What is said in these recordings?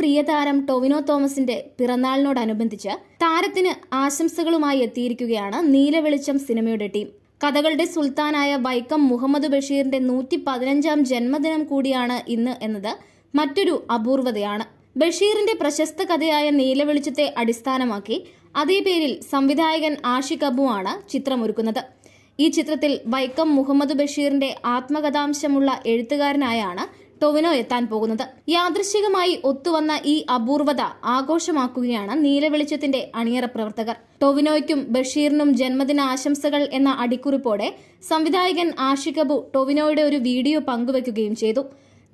പ്രിയതാരം ടൊവിനോ തോമസിന്റെ പിറന്നാളിനോടനുബന്ധിച്ച് താരത്തിന് ആശംസകളുമായി എത്തിയിരിക്കുകയാണ് നീലവെളിച്ചം സിനിമയുടെ ടീം കഥകളുടെ സുൽത്താനായ വൈക്കം മുഹമ്മദ് ബഷീറിന്റെ നൂറ്റി പതിനഞ്ചാം ജന്മദിനം കൂടിയാണ് ഇന്ന് എന്നത് മറ്റൊരു അപൂർവതയാണ് ബഷീറിന്റെ പ്രശസ്ത കഥയായ നീലവെളിച്ചത്തെ അടിസ്ഥാനമാക്കി അതേ പേരിൽ സംവിധായകൻ ആഷിഖ് അബുവാണ് ചിത്രമൊരുക്കുന്നത് ഈ ചിത്രത്തിൽ വൈക്കം മുഹമ്മദ് ബഷീറിന്റെ ആത്മകഥാംശമുള്ള എഴുത്തുകാരനായാണ് ടൊവിനോ എത്താൻ പോകുന്നത് യാദൃശികമായി ഒത്തുവന്ന ഈ അപൂർവത ആഘോഷമാക്കുകയാണ് നീലവെളിച്ചത്തിന്റെ അണിയറ പ്രവർത്തകർ ടൊവിനോയ്ക്കും ബഷീറിനും ജന്മദിന ആശംസകൾ എന്ന അടിക്കുറിപ്പോടെ സംവിധായകൻ ആഷിഖബു ടൊവിനോയുടെ ഒരു വീഡിയോ പങ്കുവയ്ക്കുകയും ചെയ്തു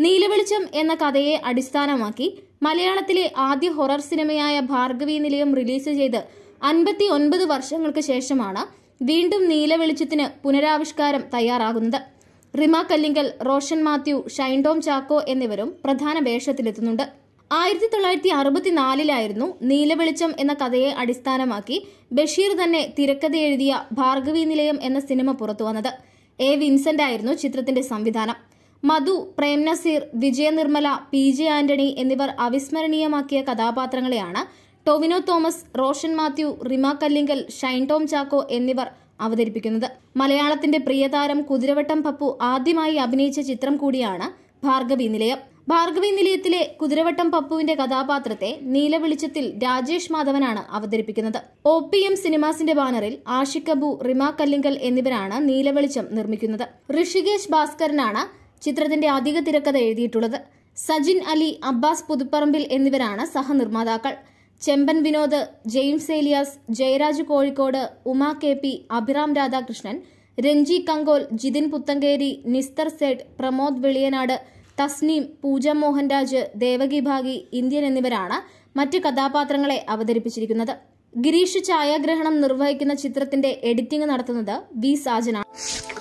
നീലവെളിച്ചം എന്ന കഥയെ അടിസ്ഥാനമാക്കി മലയാളത്തിലെ ആദ്യ ഹൊറർ സിനിമയായ ഭാർഗവി നിലയം റിലീസ് ചെയ്ത് അൻപത്തി ഒൻപത് വർഷങ്ങൾക്ക് ശേഷമാണ് വീണ്ടും നീലവെളിച്ചത്തിന് പുനരാവിഷ്കാരം തയ്യാറാകുന്നത് റിമ കല്ലിങ്കൽ റോഷൻ മാത്യു ഷൈൻഡോം ചാക്കോ എന്നിവരും പ്രധാന വേഷത്തിലെത്തുന്നുണ്ട് ആയിരത്തി തൊള്ളായിരത്തി അറുപത്തിനാലിലായിരുന്നു നീലവെളിച്ചം എന്ന കഥയെ അടിസ്ഥാനമാക്കി ബഷീർ തന്നെ തിരക്കഥ എഴുതിയ ഭാർഗവി നിലയം എന്ന സിനിമ പുറത്തു വന്നത് എ വിൻസെന്റ് ആയിരുന്നു ചിത്രത്തിന്റെ സംവിധാനം മധു പ്രേം നസീർ വിജയ നിർമ്മല പി ജെ ആന്റണി എന്നിവർ അവിസ്മരണീയമാക്കിയ കഥാപാത്രങ്ങളെയാണ് ടൊവിനോ തോമസ് റോഷൻ മാത്യു റിമ കല്ലിങ്കൽ ഷൈൻടോം ചാക്കോ എന്നിവർ അവതരിപ്പിക്കുന്നത് മലയാളത്തിന്റെ പ്രിയതാരം കുതിരവട്ടം പപ്പു ആദ്യമായി അഭിനയിച്ച ചിത്രം കൂടിയാണ് ഭാർഗവി നിലയം ഭാർഗവി നിലയത്തിലെ കുതിരവട്ടം പപ്പുവിന്റെ കഥാപാത്രത്തെ നീലവെളിച്ചത്തിൽ രാജേഷ് മാധവനാണ് അവതരിപ്പിക്കുന്നത് ഒ പി എം സിനിമാസിന്റെ ബാനറിൽ ആഷിഖ് അബു റിമ കല്ലിങ്കൽ എന്നിവരാണ് നീലവെളിച്ചം നിർമ്മിക്കുന്നത് ഋഷികേശ് ഭാസ്കരനാണ് ചിത്രത്തിന്റെ അധിക തിരക്കഥ എഴുതിയിട്ടുള്ളത് സജിൻ അലി അബ്ബാസ് പുതുപ്പറമ്പിൽ എന്നിവരാണ് സഹനിർമ്മാതാക്കൾ Chemban Vinod James Elias Jayaraj Kozhikode Uma K P Abhiram Radhakrishnan Ranji Kankol Jithin Puthanchery Nisthar Sait Pramod Veliyanad Thasneem Pooja Mohanraj Devaki Bhagi Indian എന്നിവരാണ് മറ്റ് കഥാപാത്രങ്ങളെ അവതരിപ്പിച്ചിരിക്കുന്നത് ഗിരീഷ് ഛായാഗ്രഹണം നിർവഹിക്കുന്ന ചിത്രത്തിന്റെ എഡിറ്റിംഗ് നടത്തുന്നത് വി സാജനാണ്